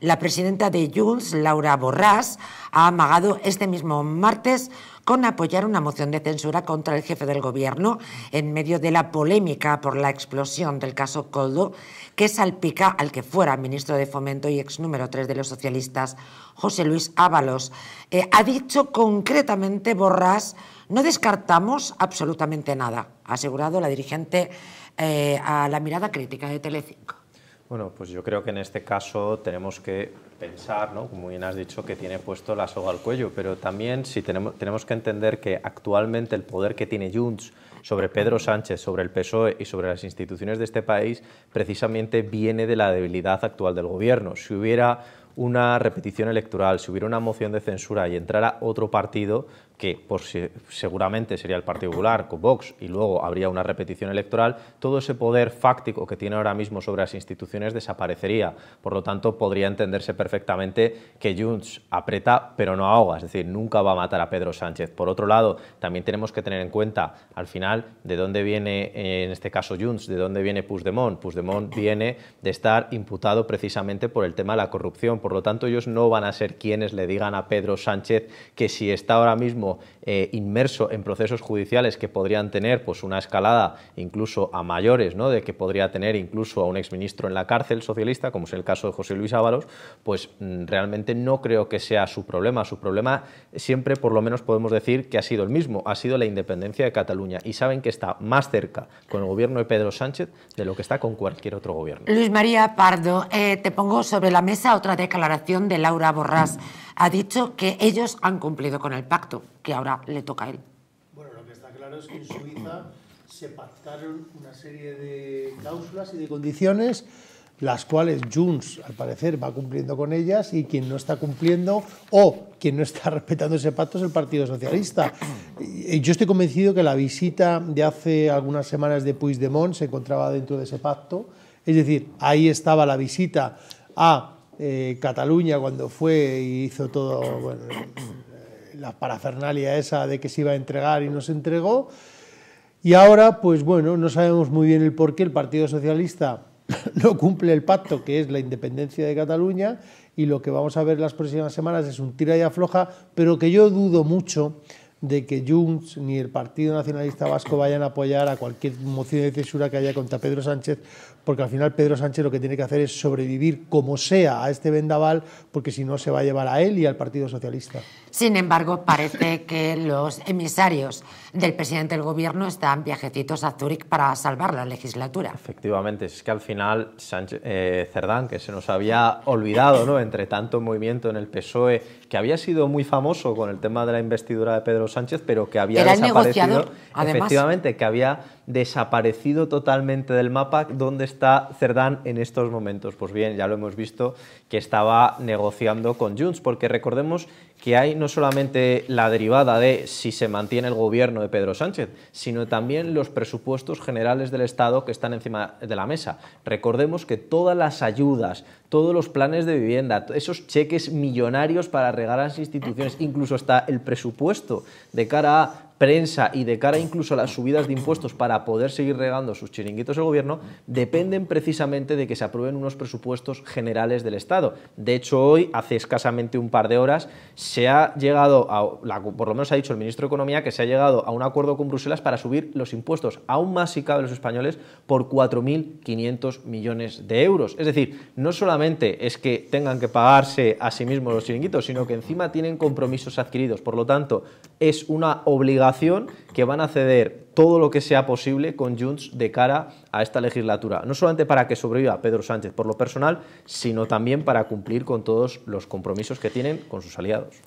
La presidenta de Junts, Laura Borràs, ha amagado este mismo martes con apoyar una moción de censura contra el jefe del gobierno en medio de la polémica por la explosión del caso Coldo que salpica al que fuera ministro de Fomento y ex número 3 de los socialistas, José Luis Ábalos. Eh, ha dicho concretamente Borrás, no descartamos absolutamente nada, ha asegurado la dirigente eh, a la mirada crítica de Telecinco. Bueno, pues yo creo que en este caso tenemos que pensar, ¿no? como bien has dicho, que tiene puesto la soga al cuello, pero también si tenemos, tenemos que entender que actualmente el poder que tiene Junts sobre Pedro Sánchez, sobre el PSOE y sobre las instituciones de este país precisamente viene de la debilidad actual del gobierno. Si hubiera una repetición electoral, si hubiera una moción de censura y entrara otro partido, que por, seguramente sería el Partido Popular con Vox y luego habría una repetición electoral, todo ese poder fáctico que tiene ahora mismo sobre las instituciones desaparecería. Por lo tanto, podría entenderse perfectamente que Junts aprieta pero no ahoga, es decir, nunca va a matar a Pedro Sánchez. Por otro lado, también tenemos que tener en cuenta, al final, ¿de dónde viene, en este caso Junts, de dónde viene Puigdemont? Puigdemont viene de estar imputado precisamente por el tema de la corrupción. Por lo tanto, ellos no van a ser quienes le digan a Pedro Sánchez que si está ahora mismo eh, inmerso en procesos judiciales que podrían tener pues, una escalada incluso a mayores, ¿no? de que podría tener incluso a un exministro en la cárcel socialista, como es el caso de José Luis Ábalos, pues mm, realmente no creo que sea su problema. Su problema siempre, por lo menos, podemos decir que ha sido el mismo, ha sido la independencia de Cataluña. Y saben que está más cerca con el gobierno de Pedro Sánchez de lo que está con cualquier otro gobierno. Luis María Pardo, eh, te pongo sobre la mesa otra declaración de Laura Borrás. Ha dicho que ellos han cumplido con el pacto, que ahora le toca a él. Bueno, lo que está claro es que en Suiza se pactaron una serie de cláusulas y de condiciones las cuales Junts, al parecer, va cumpliendo con ellas y quien no está cumpliendo o quien no está respetando ese pacto es el Partido Socialista. Yo estoy convencido que la visita de hace algunas semanas de Puigdemont se encontraba dentro de ese pacto, es decir, ahí estaba la visita a eh, Cataluña cuando fue y hizo todo, la parafernalia esa de que se iba a entregar y no se entregó. Y ahora, pues bueno, no sabemos muy bien el por qué el Partido Socialista no cumple el pacto que es la independencia de Cataluña y lo que vamos a ver las próximas semanas es un tira y afloja, pero que yo dudo mucho de que Junts ni el Partido Nacionalista Vasco vayan a apoyar a cualquier moción de censura que haya contra Pedro Sánchez, porque al final Pedro Sánchez lo que tiene que hacer es sobrevivir como sea a este vendaval, porque si no se va a llevar a él y al Partido Socialista. Sin embargo, parece que los emisarios del presidente del gobierno están viajecitos a Zúrich para salvar la legislatura. Efectivamente, es que al final eh, Cerdán, que se nos había olvidado, ¿no? entre tanto movimiento en el PSOE, que había sido muy famoso con el tema de la investidura de Pedro Sánchez, pero que había desaparecido. Efectivamente, que había desaparecido totalmente del mapa. ¿Dónde está Cerdán en estos momentos? Pues bien, ya lo hemos visto que estaba negociando con Junts, porque recordemos que hay no solamente la derivada de si se mantiene el gobierno de Pedro Sánchez, sino también los presupuestos generales del Estado que están encima de la mesa. Recordemos que todas las ayudas, todos los planes de vivienda, esos cheques millonarios para regar a las instituciones, incluso está el presupuesto de cara a prensa y de cara incluso a las subidas de impuestos para poder seguir regando sus chiringuitos el gobierno, dependen precisamente de que se aprueben unos presupuestos generales del Estado. De hecho, hoy, hace escasamente un par de horas, se ha llegado, a, por lo menos ha dicho el ministro de Economía, que se ha llegado a un acuerdo con Bruselas para subir los impuestos, aún más si cabe los españoles, por 4.500 millones de euros. Es decir, no solamente es que tengan que pagarse a sí mismos los chiringuitos, sino que encima tienen compromisos adquiridos. Por lo tanto, es una obligación que van a ceder todo lo que sea posible con Junts de cara a esta legislatura. No solamente para que sobreviva Pedro Sánchez por lo personal, sino también para cumplir con todos los compromisos que tienen con sus aliados.